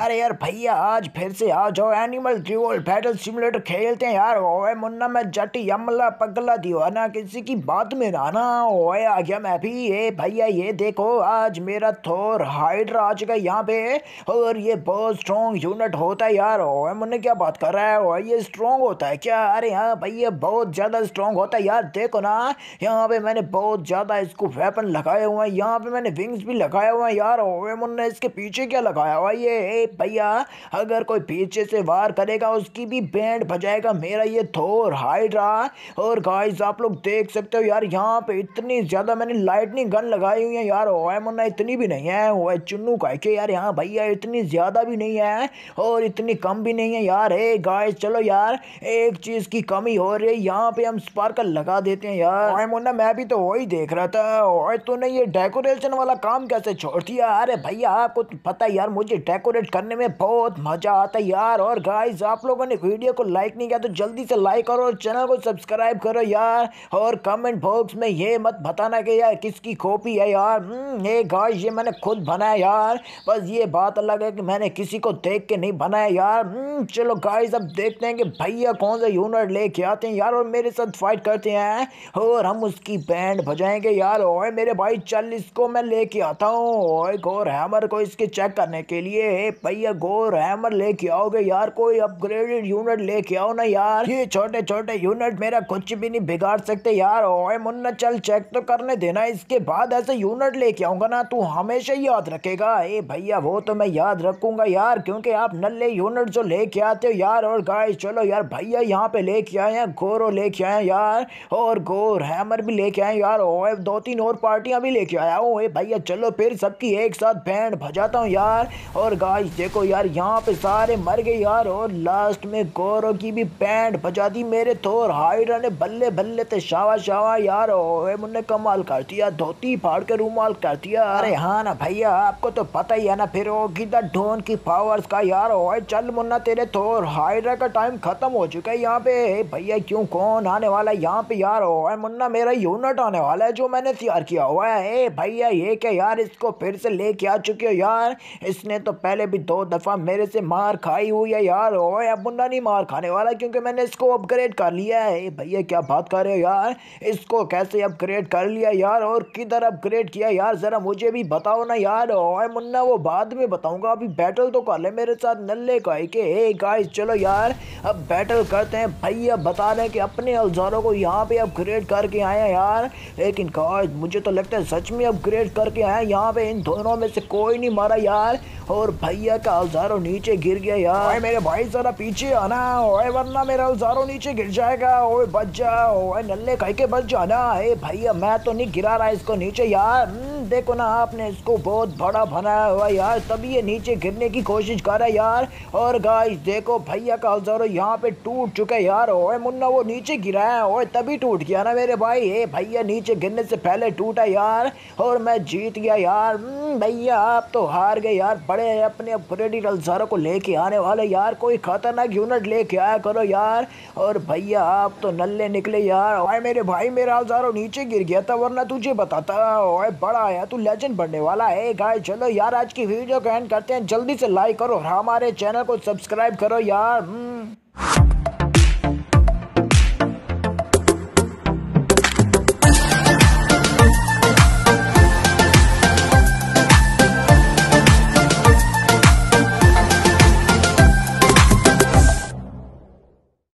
अरे यार भैया आज फिर से आ जाओ एनिमल ड्यूअल बैटल सिमुलेटर खेलते हैं यार ओए मुन्ना मैं जट यमला पगला दीवाना किसी की बात में ना ना ओए आ गया मैं भी ये भैया ये देखो आज मेरा थोर हाइड्रा आ चुका यहाँ पे और ये बहुत स्ट्रॉन्ग यूनिट होता है यार ओए मुन्ने क्या बात कर रहा है ओए ये स्ट्रॉन्ग होता है क्या अरे यहाँ भैया बहुत ज़्यादा स्ट्रॉन्ग होता है यार देखो ना यहाँ पे मैंने बहुत ज़्यादा इसको वेपन लगाए हुए हैं यहाँ पे मैंने विंग्स भी लगाए हुए हैं यार ओए मुन्ना इसके पीछे क्या लगाया हुआ ये भैया अगर कोई पीछे से वार करेगा उसकी भी बैंड बजाएगा मेरा ये थोर हाइड्रा और गाइस आप लोग देख सकते हो यार यहाँ पे इतनी ज़्यादा मैंने लाइटनिंग गन लगाई हुई है यार ओ इतनी भी नहीं है वो चुन्नू का के यार यहाँ भैया इतनी ज़्यादा भी नहीं है और इतनी कम भी नहीं है यार हे गाइस चलो यार एक चीज़ की कमी हो रही है यहाँ पे हम स्पार्कल लगा देते हैं यार ओए मैं भी तो वही देख रहा था और तूने ये डेकोरेशन वाला काम कैसे छोड़ दिया अरे भैया आपको तो पता है यार मुझे डेकोरेट करने में बहुत मज़ा आता है यार और गाइज आप लोगों ने वीडियो को लाइक नहीं किया तो जल्दी से लाइक करो और चैनल को सब्सक्राइब करो यार और कमेंट बॉक्स में ये मत बताना कि यार किसकी कॉपी है यार हम्म, ये गाइज ये मैंने खुद बनाया यार बस ये बात अलग है कि मैंने किसी को देख के नहीं बनाया यार हम्म, चलो गाइज अब देखते हैं कि भैया कौन सा यूनिट लेके आते हैं यार और मेरे साथ फाइट करते हैं और हम उसकी बैंड बजाएंगे यार ओए मेरे भाई चल इसको मैं लेके आता हूँ ओए गोर हैमर को इसके चेक करने के लिए भैया गोर हैमर लेके आओगे यार कोई अपग्रेडेड यूनिट लेके आओ ना यार ये छोटे छोटे यूनिट मेरा कुछ भी नहीं बिगाड़ सकते यार ओए मुन्ना चल चेक तो करने देना इसके बाद ऐसे यूनिट लेके आऊंगा ना तू हमेशा याद रखेगा ए भैया वो तो मैं याद रखूंगा यार क्योंकि आप नल्ले यूनिट जो लेके आते हो यार और गाय चलो यार भैया यहाँ पे लेके आए हैं गोरो लेके आए यार और गोर हैमर भी लेके आए यार ओए दो तीन और पार्टियां भी लेके आया हूँ भैया चलो फिर सबकी एक साथ बैंड भजाता हूँ यार और गाय देखो यार यहाँ पे सारे मर गए यार और लास्ट में गोरो की भी पैंट बचा दी मेरे थोर तो, हाइड्रा ने बल्ले बल्ले थे शावा शावा यार ओए मुन्ने कमाल कर दिया धोती फाड़ के रूमाल कर दिया अरे हाँ, हाँ ना भैया आपको तो पता ही है ना फिर ढोन की पावर्स का यार ओए चल मुन्ना तेरे थोर तो, हाइड्रा का टाइम खत्म हो चुका है यहाँ पे भैया क्यों कौन आने वाला है यहाँ पे यार ओए मुन्ना मेरा यूनिट आने वाला है जो मैंने तैयार किया हुआ है भैया ये क्या यार इसको फिर से लेके आ चुके हो यार इसने तो पहले भी दो दफ़ा मेरे से मार खाई हुई है यार ओ या मुन्ना नहीं मार खाने वाला क्योंकि मैंने इसको अपग्रेड कर लिया है भैया क्या बात कर रहे हो यार इसको कैसे अपग्रेड कर लिया यार और किधर अपग्रेड किया यार ज़रा मुझे भी बताओ ना यार ओए मुन्ना वो बाद में बताऊँगा अभी बैटल तो कर ले मेरे साथ नल्ले का है कि हे गाइस चलो यार अब बैटल करते हैं भैया बता रहे कि अपने औजारों को यहाँ पे अपग्रेड करके आए हैं यार लेकिन गाइस मुझे तो लगता है सच में अपग्रेड करके आए यहाँ पे इन दोनों में से कोई नहीं मारा यार और भैया गया का औजारो नीचे गिर गया यार ओए मेरे भाई जरा पीछे आना ओए वरना मेरा अल्जारो नीचे गिर जाएगा ओए बच जा ओए नल्ले कह के बच जाना ए भैया मैं तो नहीं गिरा रहा इसको नीचे यार हम्म। देखो ना आपने इसको बहुत बड़ा बनाया हुआ यार तभी ये नीचे गिरने की कोशिश कर रहा है यार और गाइस देखो भैया का हजारों यहाँ पे टूट चुका है यार ओए मुन्ना वो नीचे गिरा है ओए तभी टूट गया ना मेरे भाई ये भैया नीचे गिरने से पहले टूटा यार और मैं जीत गया यार हम्म, भैया आप तो हार गए यार बड़े अपने अपग्रेडेड हजारों को लेके आने वाले यार कोई खतरनाक यूनिट लेके आया करो यार और भैया आप तो नल्ले निकले यार ओए मेरे भाई मेरा हजारों नीचे गिर गया था वरना तुझे बताता ओए बड़ा यार है तो लेजेंड बनने वाला है गाय चलो यार आज की वीडियो को एंड करते हैं जल्दी से लाइक करो हमारे चैनल को सब्सक्राइब करो यार हम्म।